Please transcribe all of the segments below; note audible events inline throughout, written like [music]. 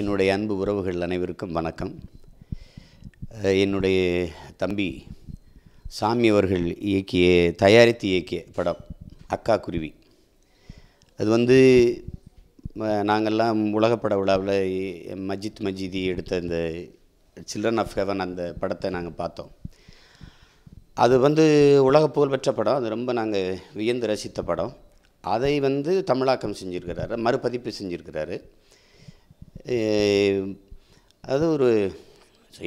என்னுடைய அன்பு உறவுகள் அனைவருக்கும் வணக்கம் என்னுடைய தம்பி சாமி அவர்கள் இயக்கிய தயாரித்து இயக்கிய படம் அக்கா குருவி அது வந்து நாங்கள்லாம் உலகப்பட விழாவில் மஜித் மஜிதி எடுத்த இந்த சில்ட்ரன் ஆஃப் ஹெவன் அந்த படத்தை நாங்கள் பார்த்தோம் அது வந்து உலக புகழ்பெற்ற படம் அது ரொம்ப நாங்கள் வியந்து ரசித்த படம் அதை வந்து தமிழாக்கம் செஞ்சுருக்கிறாரு மறுபதிப்பு செஞ்சுருக்கிறாரு அது ஒரு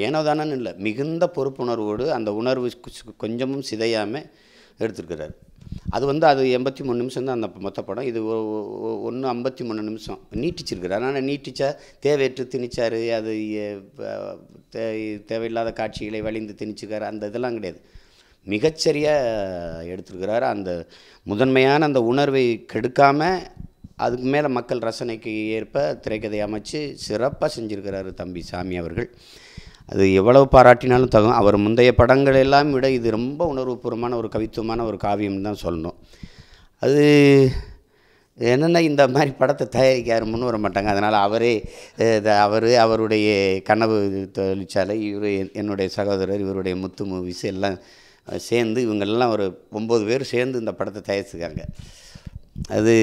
ஏனோ இல்லை மிகுந்த பொறுப்புணர்வோடு அந்த உணர்வு கொஞ்சமும் சிதையாமல் எடுத்திருக்கிறார் அது வந்து அது எண்பத்தி மூணு நிமிஷம் தான் அந்த மொத்த படம் இது ஒன்று ஐம்பத்தி மூணு நிமிஷம் நீட்டிச்சிருக்கிறார் ஆனால் நீட்டிச்சா தேவையற்று திணிச்சார் அது தேவையில்லாத காட்சிகளை வலிந்து திணிச்சுக்கார் அந்த இதெல்லாம் கிடையாது மிகச்சரியாக எடுத்திருக்கிறார் அந்த முதன்மையான அந்த உணர்வை கெடுக்காமல் அதுக்கு மேலே மக்கள் ரசனைக்கு ஏற்ப திரைக்கதை அமைச்சு சிறப்பாக செஞ்சுருக்கிறாரு தம்பி சாமி அவர்கள் அது எவ்வளவு பாராட்டினாலும் தகும் அவர் முந்தைய படங்கள் எல்லாம் விட இது ரொம்ப உணர்வுபூர்வமான ஒரு கவித்துவமான ஒரு காவியம் தான் சொல்லணும் அது என்னென்னா இந்த மாதிரி படத்தை தயாரிக்க யாரும் முன் வர மாட்டாங்க அதனால் அவரே அவர் அவருடைய கனவு தொழிற்சாலை இவர் என்னுடைய சகோதரர் இவருடைய முத்து மூவிஸ் எல்லாம் சேர்ந்து இவங்கெல்லாம் ஒரு ஒம்பது பேர் சேர்ந்து இந்த படத்தை தயாரிச்சுக்காங்க அது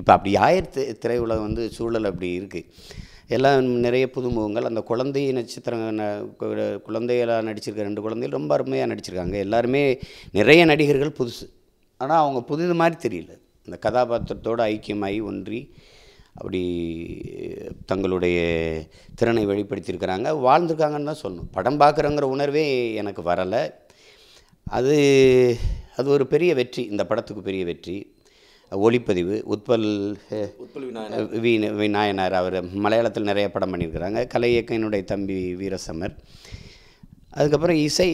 இப்போ அப்படி ஆயிரத்து திரையுலகம் வந்து சூழல் அப்படி இருக்குது எல்லாம் நிறைய புதுமுகங்கள் அந்த குழந்தை நட்சத்திரம் குழந்தைகளாக நடிச்சிருக்க ரெண்டு குழந்தைகள் ரொம்ப அருமையாக நடிச்சிருக்காங்க எல்லாருமே நிறைய நடிகர்கள் புதுசு ஆனால் அவங்க புதிது மாதிரி தெரியல இந்த கதாபாத்திரத்தோடு ஐக்கியமாகி ஒன்றி அப்படி தங்களுடைய திறனை வெளிப்படுத்தியிருக்கிறாங்க வாழ்ந்துருக்காங்கன்னு தான் சொல்லணும் படம் பார்க்குறோங்கிற உணர்வே எனக்கு வரலை அது அது ஒரு பெரிய வெற்றி இந்த படத்துக்கு பெரிய வெற்றி ஒளிப்பதிவு உட்பல் வி விநாயனார் அவர் மலையாளத்தில் நிறைய படம் பண்ணியிருக்கிறாங்க கலை இயக்கினுடைய தம்பி வீரசமர் அதுக்கப்புறம் இசை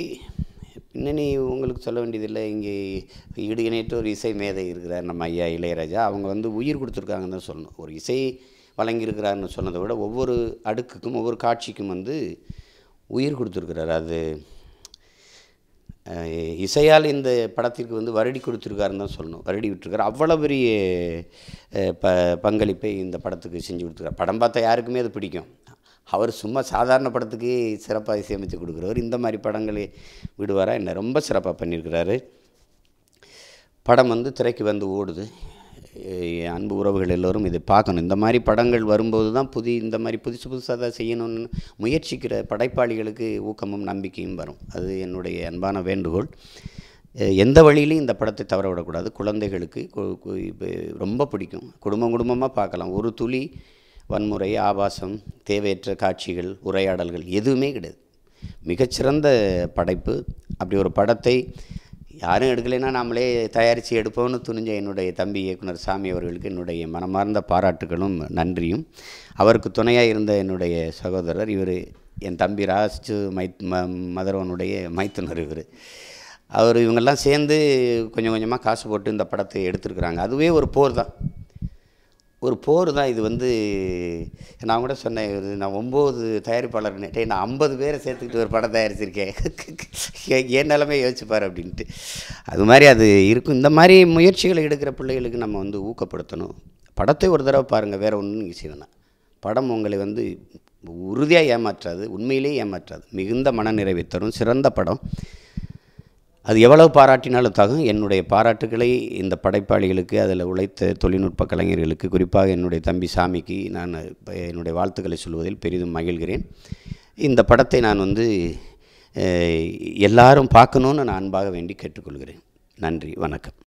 பின்னணி உங்களுக்கு சொல்ல வேண்டியதில்லை இங்கே ஈடு ஒரு இசை மேதை இருக்கிறார் நம்ம ஐயா இளையராஜா அவங்க வந்து உயிர் கொடுத்துருக்காங்கன்னு தான் சொல்லணும் ஒரு இசை வழங்கியிருக்கிறாருன்னு சொன்னதை விட ஒவ்வொரு அடுக்குக்கும் ஒவ்வொரு காட்சிக்கும் வந்து உயிர் கொடுத்துருக்கிறார் அது இசையால் இந்த படத்திற்கு வந்து வருடி கொடுத்துருக்காருன்னு தான் சொல்லணும் வருடி விட்டுருக்கார் அவ்வளோ பெரிய ப பங்களிப்பை இந்த படத்துக்கு செஞ்சு கொடுத்துருக்காரு படம் பார்த்தா யாருக்குமே அது பிடிக்கும் அவர் சும்மா சாதாரண படத்துக்கு சிறப்பாக இசையமைத்து கொடுக்குறவர் இந்த மாதிரி படங்களை விடுவாரா என்ன ரொம்ப சிறப்பாக பண்ணியிருக்கிறாரு படம் வந்து திரைக்கு வந்து ஓடுது அன்பு உறவுகள் எல்லோரும் இதை பார்க்கணும் இந்த மாதிரி படங்கள் வரும்போது தான் புதி இந்த மாதிரி புதுசு புதுசாக தான் செய்யணும்னு முயற்சிக்கிற படைப்பாளிகளுக்கு ஊக்கமும் நம்பிக்கையும் வரும் அது என்னுடைய அன்பான வேண்டுகோள் எந்த வழியிலையும் இந்த படத்தை தவற விடக்கூடாது குழந்தைகளுக்கு ரொம்ப பிடிக்கும் குடும்பம் குடும்பமாக பார்க்கலாம் ஒரு துளி வன்முறை ஆபாசம் தேவையற்ற காட்சிகள் உரையாடல்கள் எதுவுமே கிடையாது மிகச்சிறந்த படைப்பு அப்படி ஒரு படத்தை யாரும் எடுக்கலைன்னா நாமளே தயாரித்து எடுப்போம்னு துணிஞ்ச என்னுடைய தம்பி இயக்குனர் சாமி அவர்களுக்கு என்னுடைய மனமார்ந்த பாராட்டுகளும் நன்றியும் அவருக்கு துணையாக இருந்த என்னுடைய சகோதரர் இவர் என் தம்பி ராசிச்சு மைத் ம மதுரவனுடைய மைத்துனர் இவர் அவர் இவங்கெல்லாம் சேர்ந்து கொஞ்சம் கொஞ்சமாக காசு போட்டு இந்த படத்தை எடுத்துருக்குறாங்க அதுவே ஒரு போர் தான் ஒரு போர் தான் இது வந்து நான் கூட சொன்னேன் இது நான் ஒம்பது தயாரிப்பாளர் டே நான் ஐம்பது பேரை சேர்த்துக்கிட்டு ஒரு படம் தயாரிச்சிருக்கேன் [laughs] என் நிலமே யோசிச்சுப்பார் அப்படின்ட்டு அது மாதிரி அது இருக்கும் இந்த மாதிரி முயற்சிகளை எடுக்கிற பிள்ளைகளுக்கு நம்ம வந்து ஊக்கப்படுத்தணும் படத்தை ஒரு தடவை பாருங்கள் வேறு ஒன்றும் நீங்கள் செய்வேணாம் படம் உங்களை வந்து உறுதியாக ஏமாற்றாது உண்மையிலேயே ஏமாற்றாது மிகுந்த மனநிறைவை தரும் சிறந்த படம் அது எவ்வளவு பாராட்டினாலும் தகும் என்னுடைய பாராட்டுகளை இந்த படைப்பாளிகளுக்கு அதில் உழைத்த தொழில்நுட்ப கலைஞர்களுக்கு குறிப்பாக என்னுடைய தம்பி சாமிக்கு நான் என்னுடைய வாழ்த்துக்களை சொல்வதில் பெரிதும் மகிழ்கிறேன் இந்த படத்தை நான் வந்து எல்லாரும் பார்க்கணுன்னு நான் அன்பாக வேண்டி கேட்டுக்கொள்கிறேன் நன்றி வணக்கம்